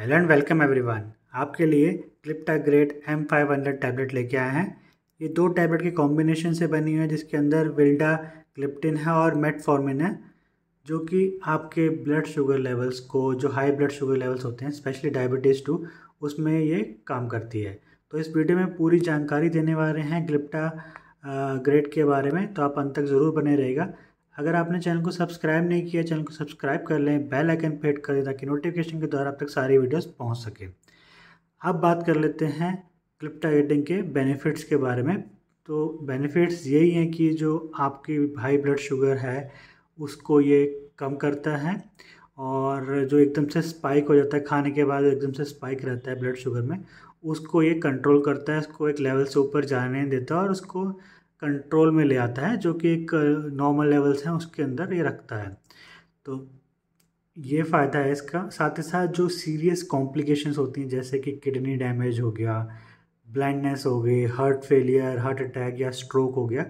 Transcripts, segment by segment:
hello and welcome everyone आपके लिए क्लिप्टा great M five hundred tablet लेके आए हैं ये दो टैबलेट के कॉम्बिनेशन से बनी हुई है जिसके अंदर विल्डा क्लिप्टिन है और मेटफॉर्मिन है जो कि आपके ब्लड शुगर लेवल्स को जो हाई ब्लड शुगर लेवल्स होते हैं स्पेशली डायबिटीज़ टू उसमें ये काम करती है तो इस वीडियो में पूरी जानकारी देने वाले हैं ग्लिप्टा ग्रेड के बारे में तो आप अंत तक ज़रूर बने रहेगा अगर आपने चैनल को सब्सक्राइब नहीं किया चैनल को सब्सक्राइब कर लें बेल आइकन पे हिट करें ताकि नोटिफिकेशन के द्वारा आप तक सारी वीडियोस पहुंच सके अब बात कर लेते हैं क्लिप्टा एडिंग के बेनिफिट्स के बारे में तो बेनिफिट्स यही हैं कि जो आपकी हाई ब्लड शुगर है उसको ये कम करता है और जो एकदम से स्पाइक हो जाता है खाने के बाद एकदम से स्पाइक रहता है ब्लड शुगर में उसको ये कंट्रोल करता है उसको एक लेवल से ऊपर जाने देता है और उसको कंट्रोल में ले आता है जो कि एक नॉर्मल लेवल्स हैं उसके अंदर ये रखता है तो ये फ़ायदा है इसका साथ ही साथ जो सीरियस कॉम्प्लिकेशंस होती हैं जैसे कि किडनी डैमेज हो गया ब्लाइंडनेस हो गई हार्ट फेलियर हार्ट अटैक या स्ट्रोक हो गया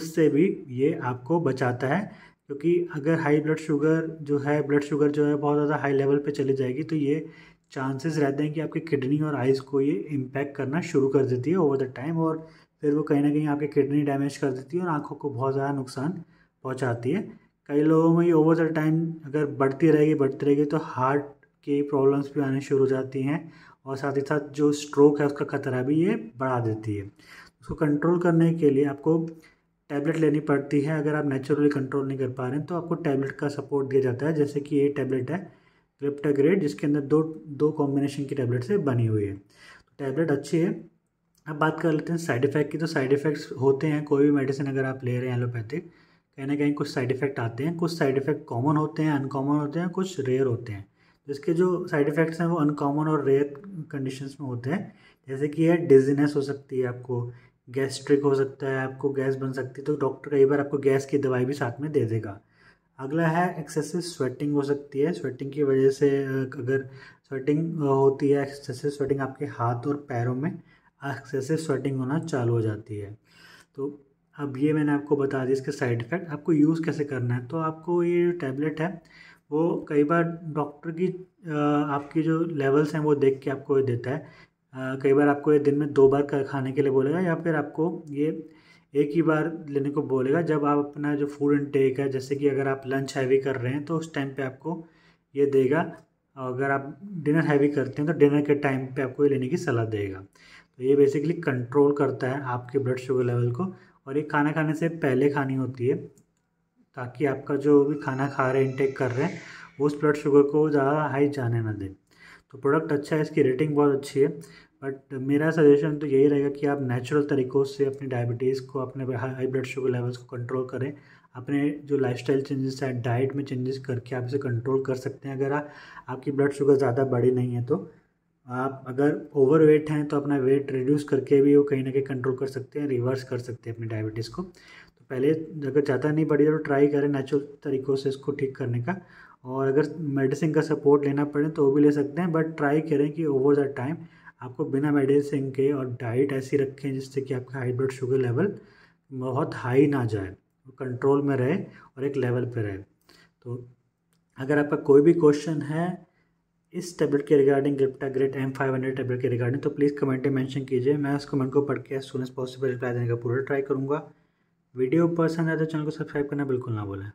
उससे भी ये आपको बचाता है क्योंकि अगर हाई ब्लड शुगर जो है ब्लड शुगर जो है बहुत ज़्यादा हाई लेवल पे चली जाएगी तो ये चांसेस रहते हैं कि आपकी किडनी और आइज़ को ये इम्पैक्ट करना शुरू कर देती है ओवर द टाइम और फिर वो कहीं ना कहीं आपकी किडनी डैमेज कर देती है और आँखों को बहुत ज़्यादा नुकसान पहुँचाती है कई लोगों में ये ओवर द टाइम अगर बढ़ती रहेगी बढ़ती रहेगी तो हार्ट की प्रॉब्लम्स भी आने शुरू हो जाती हैं और साथ ही साथ जो स्ट्रोक है उसका खतरा भी ये बढ़ा देती है उसको कंट्रोल करने के लिए आपको टैबलेट लेनी पड़ती है अगर आप नेचुरली कंट्रोल नहीं कर पा रहे हैं तो आपको टैबलेट का सपोर्ट दिया जाता है जैसे कि ये टैबलेट है क्लिप्टाग्रेड जिसके अंदर दो दो कॉम्बिनेशन की टैबलेट से बनी हुई है तो टैबलेट अच्छी है अब बात कर लेते हैं साइड इफ़ेक्ट की तो साइड इफ़ेक्ट्स होते हैं कोई भी मेडिसिन अगर आप ले रहे हैं एलोपैथिक कहीं ना कहीं कुछ साइड इफ़ेक्ट आते हैं कुछ साइड इफ़ेक्ट कॉमन होते हैं अनकॉमन होते हैं कुछ रेयर होते हैं जिसके जो साइड इफ़ेक्ट्स हैं वो अनकॉमन और रेयर कंडीशन में होते हैं जैसे कि यह डिजीनेस हो सकती है आपको गैस्ट्रिक हो सकता है आपको गैस बन सकती है तो डॉक्टर कई बार आपको गैस की दवाई भी साथ में दे देगा अगला है एक्सेसिव स्वेटिंग हो सकती है स्वेटिंग की वजह से अगर स्वेटिंग होती है एक्सेसिव स्वेटिंग आपके हाथ और पैरों में से स्वेटिंग होना चालू हो जाती है तो अब ये मैंने आपको बता दिया इसके साइड इफ़ेक्ट आपको यूज़ कैसे करना है तो आपको ये जो टैबलेट है वो कई बार डॉक्टर की आपकी जो लेवल्स हैं वो देख के आपको ये देता है कई बार आपको ये दिन में दो बार खाने के लिए बोलेगा या फिर आपको ये एक ही बार लेने को बोलेगा जब आप अपना जो फूड इनटेक है जैसे कि अगर आप लंच हैवी कर रहे हैं तो उस टाइम पे आपको ये देगा और अगर आप डिनर हैवी करते हैं तो डिनर के टाइम पे आपको ये लेने की सलाह देगा तो ये बेसिकली कंट्रोल करता है आपके ब्लड शुगर लेवल को और ये खाना खाने से पहले खानी होती है ताकि आपका जो भी खाना खा रहे हैं इनटेक कर रहे हैं उस ब्लड शुगर को ज़्यादा हाई जाने ना दें तो प्रोडक्ट अच्छा है इसकी रेटिंग बहुत अच्छी है बट मेरा सजेशन तो यही रहेगा कि आप नेचुरल तरीक़ों से अपनी डायबिटीज़ को अपने हाई ब्लड शुगर लेवल्स को कंट्रोल करें अपने जो लाइफस्टाइल चेंजेस है डाइट में चेंजेस करके आप इसे कंट्रोल कर सकते हैं अगर आपकी ब्लड शुगर ज़्यादा बड़ी नहीं है तो आप अगर ओवर वेट हैं तो अपना वेट रिड्यूस करके भी वो कहीं ना कहीं कंट्रोल कर सकते हैं रिवर्स कर सकते हैं अपनी डायबिटीज़ को तो पहले अगर ज़्यादा नहीं बढ़े तो ट्राई करें नेचुरल तरीक़ों से इसको ठीक करने का और अगर मेडिसिन का सपोर्ट लेना पड़े तो वो भी ले सकते हैं बट ट्राई करें कि ओवर द टाइम आपको बिना मेडिसिन के और डाइट ऐसी रखें जिससे कि आपका हाई ब्लड शुगर लेवल बहुत हाई ना जाए कंट्रोल में रहे और एक लेवल पर रहे तो अगर आपका कोई भी क्वेश्चन है इस टेबलेट के रिगार्डिंग ग्रिप्टा great M five hundred tablet के रिगार्डिंग तो प्लीज़ कमेंट में मैंशन कीजिए मैं उस कमेंट को पढ़ के as soon as possible reply देने का पूरा ट्राई करूँगा वीडियो पसंद आए तो चैनल को सब्सक्राइब करना बिल्कुल ना भूलें